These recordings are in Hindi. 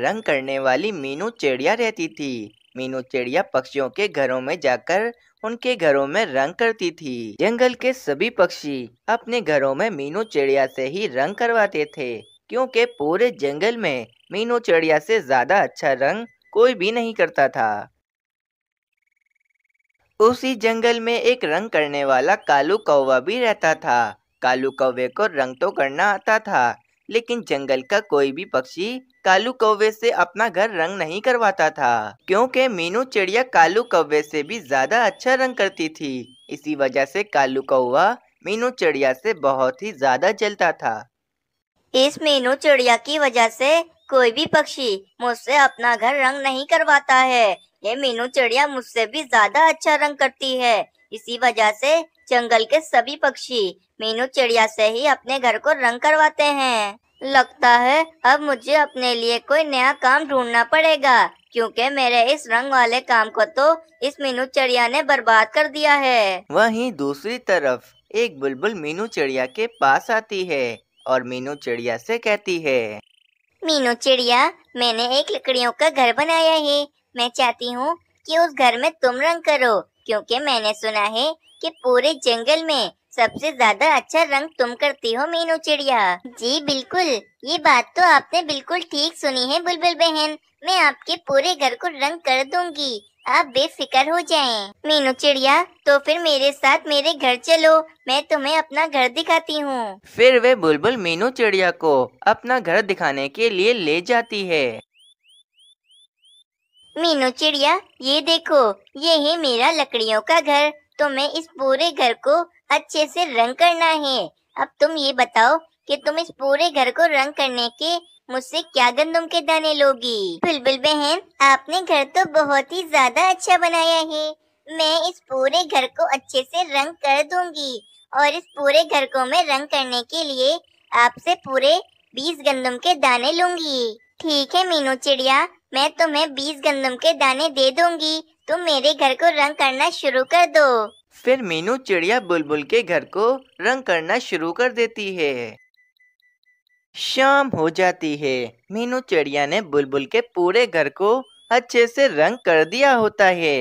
रंग करने वाली मीनू चिड़िया रहती थी मीनू चिड़िया पक्षियों के घरों में जाकर उनके घरों में रंग करती थी जंगल के सभी पक्षी अपने घरों में मीनू चिड़िया से ही रंग करवाते थे क्योंकि पूरे जंगल में मीनू चिड़िया से ज्यादा अच्छा रंग कोई भी नहीं करता था उसी जंगल में एक रंग करने वाला कालू कौवा भी रहता था कालू कौवे को रंग तो करना आता था लेकिन जंगल का कोई भी पक्षी कालू कौवे से अपना घर रंग नहीं करवाता था क्योंकि मीनू चिड़िया कालू कौवे से भी ज्यादा अच्छा रंग करती थी इसी वजह से कालू कौवा मीनू चिड़िया से बहुत ही ज्यादा जलता था इस मीनू चिड़िया की वजह से कोई भी पक्षी मुझसे अपना घर रंग नहीं करवाता है ये मीनू चिड़िया मुझसे भी ज्यादा अच्छा रंग करती है इसी वजह से जंगल के सभी पक्षी मीनू चिड़िया से ही अपने घर को रंग करवाते हैं लगता है अब मुझे अपने लिए कोई नया काम ढूंढना पड़ेगा क्योंकि मेरे इस रंग वाले काम को तो इस मीनू चिड़िया ने बर्बाद कर दिया है वहीं दूसरी तरफ एक बुलबुल मीनू चिड़िया के पास आती है और मीनू चिड़िया से कहती है मीनू चिड़िया मैंने एक लकड़ियों का घर बनाया है मैं चाहती हूँ कि उस घर में तुम रंग करो क्योंकि मैंने सुना है कि पूरे जंगल में सबसे ज्यादा अच्छा रंग तुम करती हो मीनू चिड़िया जी बिल्कुल ये बात तो आपने बिल्कुल ठीक सुनी है बुलबुल बहन मैं आपके पूरे घर को रंग कर दूंगी आप बेफिक्र हो जाएं। मीनू चिड़िया तो फिर मेरे साथ मेरे घर चलो मैं तुम्हें अपना घर दिखाती हूँ फिर वे बुलबुल मीनू चिड़िया को अपना घर दिखाने के लिए ले जाती है मीनू चिड़िया ये देखो ये है मेरा लकड़ियों का घर तो मैं इस पूरे घर को अच्छे से रंग करना है अब तुम ये बताओ कि तुम इस पूरे घर को रंग करने के मुझसे क्या गंदम के दाने लोगी बिलबुल बहन आपने घर तो बहुत ही ज्यादा अच्छा बनाया है मैं इस पूरे घर को अच्छे से रंग कर दूंगी और इस पूरे घर को मैं रंग करने के लिए आपसे पूरे बीस गंदम के दाने लूंगी ठीक है मीनू चिड़िया मैं तुम्हें बीस गंदम के दाने दे दूंगी तुम मेरे घर को रंग करना शुरू कर दो फिर मीनू चिड़िया बुलबुल के घर को रंग करना शुरू कर देती है शाम हो जाती है मीनू चिड़िया ने बुलबुल के पूरे घर को अच्छे से रंग कर दिया होता है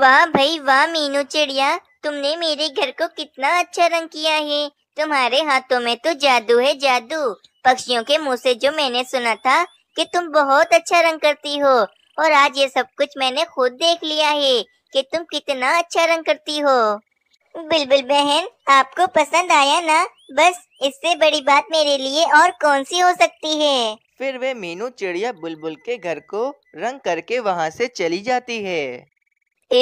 वाह भाई वाह मीनू चिड़िया तुमने मेरे घर को कितना अच्छा रंग किया है तुम्हारे हाथों में तो जादू है जादू पक्षियों के मुंह से जो मैंने सुना था कि तुम बहुत अच्छा रंग करती हो और आज ये सब कुछ मैंने खुद देख लिया है कि तुम कितना अच्छा रंग करती हो बिल्कुल बहन आपको पसंद आया ना बस इससे बड़ी बात मेरे लिए और कौन सी हो सकती है फिर वे मीनू चिड़िया बुलबुल के घर को रंग करके वहाँ से चली जाती है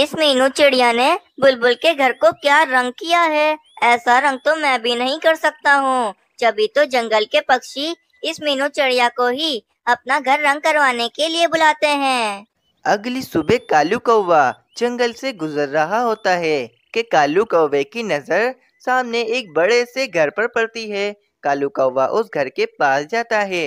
इस मीनू चिड़िया ने बुलबुल के घर को क्या रंग किया है ऐसा रंग तो मैं भी नहीं कर सकता हूँ जब तो जंगल के पक्षी इस मीनू चिड़िया को ही अपना घर रंग करवाने के लिए बुलाते हैं अगली सुबह कालू कौवा जंगल से गुजर रहा होता है कि कालू कौवे की नजर सामने एक बड़े से घर पर पड़ती है कालू कौवा उस घर के पास जाता है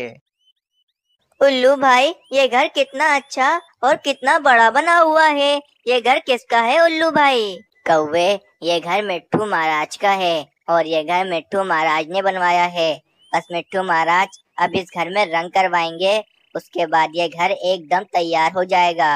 उल्लू भाई ये घर कितना अच्छा और कितना बड़ा बना हुआ है ये घर किसका है उल्लू भाई कौवे ये घर मिट्टू महाराज का है और ये घर मिट्टू महाराज ने बनवाया है बस मिट्टू महाराज अब इस घर में रंग करवाएंगे उसके बाद ये घर एकदम तैयार हो जाएगा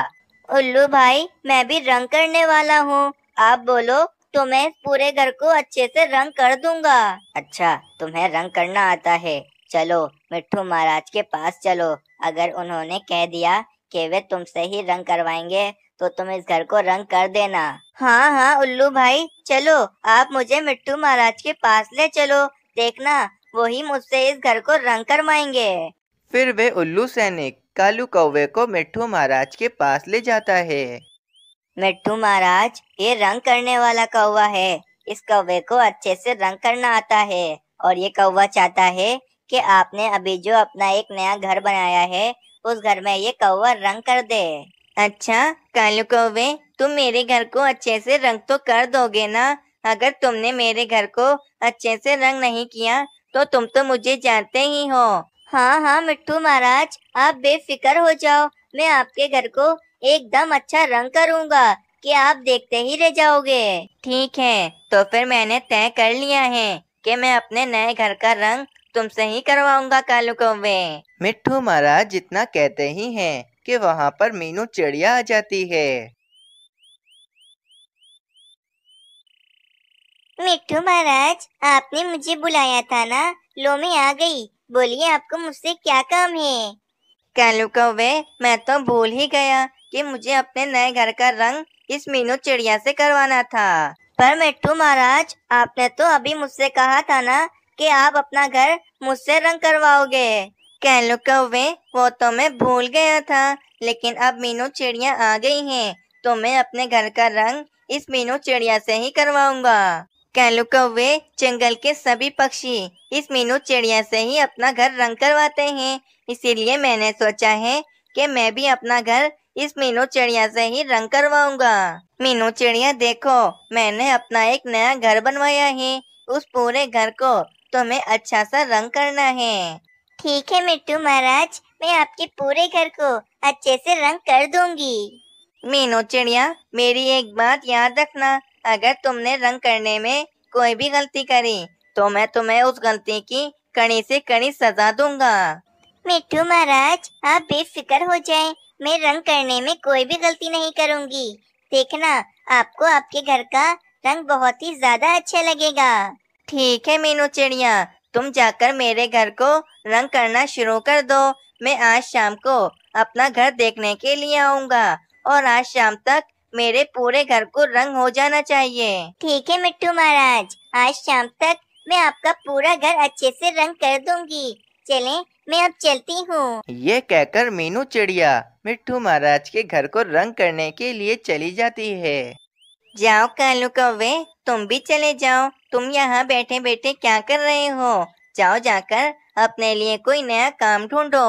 उल्लू भाई मैं भी रंग करने वाला हूँ आप बोलो तो मैं इस पूरे घर को अच्छे से रंग कर दूंगा अच्छा तुम्हें रंग करना आता है चलो मिट्टू महाराज के पास चलो अगर उन्होंने कह दिया कि वे तुमसे ही रंग करवाएंगे तो तुम इस घर को रंग कर देना हाँ हाँ उल्लू भाई चलो आप मुझे मिट्टू महाराज के पास ले चलो देखना वही मुझसे इस घर को रंग करवाएंगे फिर वे उल्लू सैनिक कालू कौवे को मिट्ठू महाराज के पास ले जाता है मिट्ठू महाराज ये रंग करने वाला कौवा है इस कौवे को अच्छे से रंग करना आता है और ये कौवा चाहता है कि आपने अभी जो अपना एक नया घर बनाया है उस घर में ये कौवा रंग कर दे अच्छा कालू कौवे तुम मेरे घर को अच्छे से रंग तो कर दोगे ना अगर तुमने मेरे घर को अच्छे से रंग नहीं किया तो तुम तो मुझे जानते ही हो हाँ हाँ मिट्टू महाराज आप बेफिक्र हो जाओ मैं आपके घर को एकदम अच्छा रंग करूँगा कि आप देखते ही रह जाओगे ठीक है तो फिर मैंने तय कर लिया है कि मैं अपने नए घर का रंग तुमसे ही करवाऊंगा कालू कौवे मिट्टू महाराज जितना कहते ही हैं कि वहाँ पर मीनू चिड़िया आ जाती है मिट्टू महाराज आपने मुझे बुलाया था ना लो मैं आ गई बोलिए आपको मुझसे क्या काम है कालू कौवे मैं तो भूल ही गया कि मुझे अपने नए घर का रंग इस मीनू चिड़िया से करवाना था पर मिट्टू महाराज आपने तो अभी मुझसे कहा था ना कि आप अपना घर मुझसे रंग करवाओगे कहलो कौवे वो तो मैं भूल गया था लेकिन अब मीनू चिड़िया आ गई हैं तो मैं अपने घर का रंग इस मीनू चिड़िया से ही करवाऊंगा कैलो कौवे जंगल के सभी पक्षी इस मीनू चिड़िया से ही अपना घर रंग करवाते हैं इसीलिए मैंने सोचा है कि मैं भी अपना घर इस मीनू चिड़िया से ही रंग करवाऊंगा मीनू चिड़िया देखो मैंने अपना एक नया घर बनवाया है उस पूरे घर को तुम्हें अच्छा सा रंग करना है ठीक है मिट्टू महाराज मैं आपके पूरे घर को अच्छे से रंग कर दूंगी मीनू चिड़िया मेरी एक बात याद रखना अगर तुमने रंग करने में कोई भी गलती करी तो मैं तुम्हें उस गलती की कड़ी से कड़ी सजा दूंगा मिट्टू महाराज आप बेफिक्र हो जाए मैं रंग करने में कोई भी गलती नहीं करूंगी देखना आपको आपके घर का रंग बहुत ही ज्यादा अच्छा लगेगा ठीक है मीनू चिड़िया तुम जाकर मेरे घर को रंग करना शुरू कर दो मैं आज शाम को अपना घर देखने के लिए आऊँगा और आज शाम तक मेरे पूरे घर को रंग हो जाना चाहिए ठीक है मिट्टू महाराज आज शाम तक मैं आपका पूरा घर अच्छे से रंग कर दूंगी चलें मैं अब चलती हूँ ये कहकर मीनू चिड़िया मिट्टू महाराज के घर को रंग करने के लिए चली जाती है जाओ कालू कौवे तुम भी चले जाओ तुम यहाँ बैठे बैठे क्या कर रहे हो जाओ जाकर अपने लिए कोई नया काम ढूंढो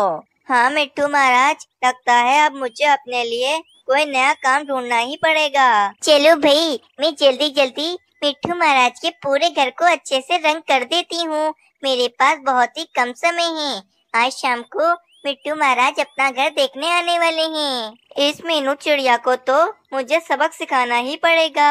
हाँ मिट्टू महाराज लगता है अब मुझे अपने लिए कोई नया काम ढूंढना ही पड़ेगा चलो भाई मैं जल्दी जल्दी मिट्टू महाराज के पूरे घर को अच्छे से रंग कर देती हूँ मेरे पास बहुत ही कम समय है आज शाम को मिट्टू महाराज अपना घर देखने आने वाले हैं। इस मीनू चिड़िया को तो मुझे सबक सिखाना ही पड़ेगा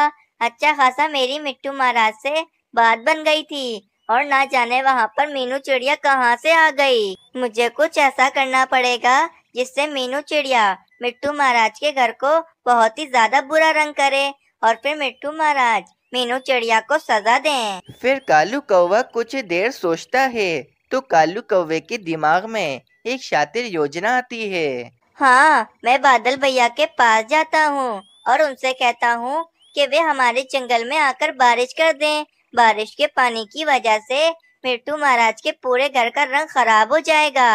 अच्छा खासा मेरी मिट्टू महाराज से बात बन गई थी और ना जाने वहाँ पर मीनू चिड़िया कहाँ से आ गई मुझे कुछ ऐसा करना पड़ेगा जिससे मीनू चिड़िया मिट्टू महाराज के घर को बहुत ही ज्यादा बुरा रंग करे और फिर मिट्टू महाराज मीनू चिड़िया को सजा दें। फिर कालू कौवा कुछ देर सोचता है तो कालू कौवे के दिमाग में एक शातिर योजना आती है हाँ मैं बादल भैया के पास जाता हूँ और उनसे कहता हूँ कि वे हमारे जंगल में आकर बारिश कर दें। बारिश के पानी की वजह से मिट्टू महाराज के पूरे घर का रंग खराब हो जाएगा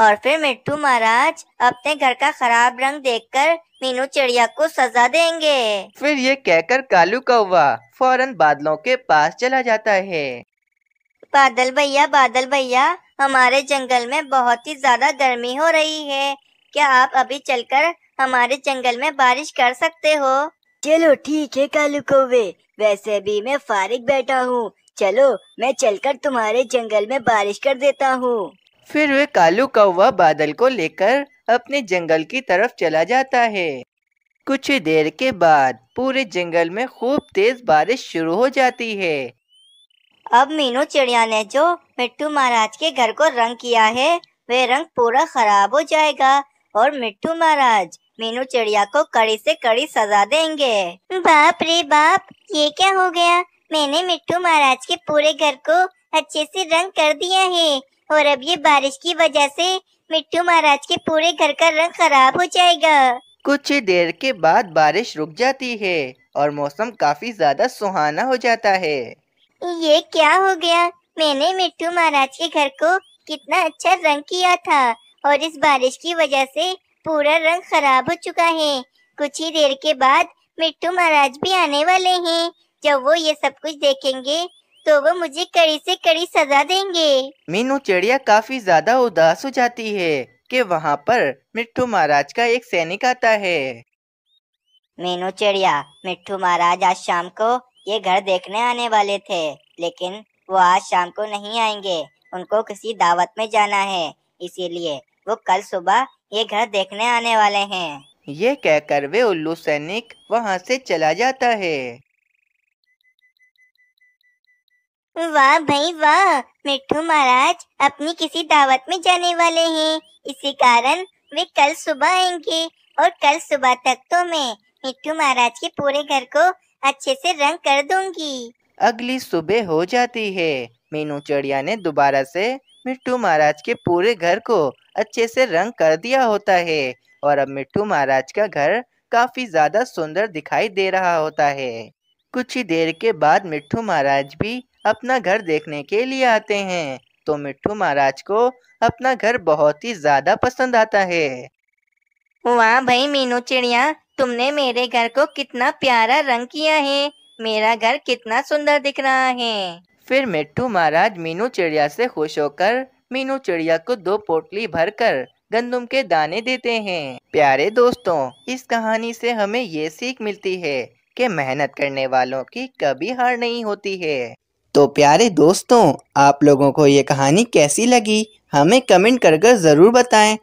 और फिर मिट्टू महाराज अपने घर का खराब रंग देखकर मीनू चिड़िया को सजा देंगे फिर ये कहकर कालू कौवा फौरन बादलों के पास चला जाता है बादल भैया बादल भैया हमारे जंगल में बहुत ही ज्यादा गर्मी हो रही है क्या आप अभी चलकर हमारे जंगल में बारिश कर सकते हो चलो ठीक है कालू कौवे वैसे भी मैं फारिग बैठा हूँ चलो मैं चलकर तुम्हारे जंगल में बारिश कर देता हूँ फिर वे कालू कौवा बादल को लेकर अपने जंगल की तरफ चला जाता है कुछ देर के बाद पूरे जंगल में खूब तेज बारिश शुरू हो जाती है अब मीनू चिड़िया ने जो मिट्टू महाराज के घर को रंग किया है वह रंग पूरा खराब हो जाएगा और मिट्टू महाराज मीनू चिड़िया को कड़ी से कड़ी सजा देंगे बाप रे बाप ये क्या हो गया मैंने मिट्टू महाराज के पूरे घर को अच्छे से रंग कर दिया है और अब ये बारिश की वजह से मिट्टू महाराज के पूरे घर का रंग खराब हो जाएगा कुछ ही देर के बाद बारिश रुक जाती है और मौसम काफी ज्यादा सुहाना हो जाता है ये क्या हो गया मैंने मिट्टू महाराज के घर को कितना अच्छा रंग किया था और इस बारिश की वजह से पूरा रंग खराब हो चुका है कुछ ही देर के बाद मिट्टू महाराज भी आने वाले हैं जब वो ये सब कुछ देखेंगे तो वो मुझे कड़ी से कड़ी सजा देंगे मीनू चिड़िया काफी ज्यादा उदास हो जाती है कि वहाँ पर मिट्टू महाराज का एक सैनिक आता है मीनू चिड़िया मिट्टू महाराज आज शाम को ये घर देखने आने वाले थे लेकिन वो आज शाम को नहीं आएंगे उनको किसी दावत में जाना है इसीलिए वो कल सुबह ये घर देखने आने वाले हैं ये कहकर वे उल्लू सैनिक वहाँ से चला जाता है वाह भाई वाह मिठू महाराज अपनी किसी दावत में जाने वाले हैं इसी कारण वे कल सुबह आएंगे और कल सुबह तक तो मैं मिठू महाराज के पूरे घर को अच्छे से रंग कर दूंगी अगली सुबह हो जाती है मीनू चिड़िया ने दोबारा से मिट्टू महाराज के पूरे घर को अच्छे से रंग कर दिया होता है और अब मिट्टू महाराज का घर काफी ज्यादा सुंदर दिखाई दे रहा होता है कुछ ही देर के बाद मिट्टू महाराज भी अपना घर देखने के लिए आते हैं तो मिट्टू महाराज को अपना घर बहुत ही ज्यादा पसंद आता है वाह भाई मीनू चिड़िया तुमने मेरे घर को कितना प्यारा रंग किया है मेरा घर कितना सुंदर दिख रहा है फिर मिट्टू महाराज मीनू चिड़िया से खुश होकर मीनू चिड़िया को दो पोटली भरकर गंदुम के दाने देते हैं प्यारे दोस्तों इस कहानी से हमें ये सीख मिलती है कि मेहनत करने वालों की कभी हार नहीं होती है तो प्यारे दोस्तों आप लोगों को ये कहानी कैसी लगी हमें कमेंट कर कर ज़रूर बताएं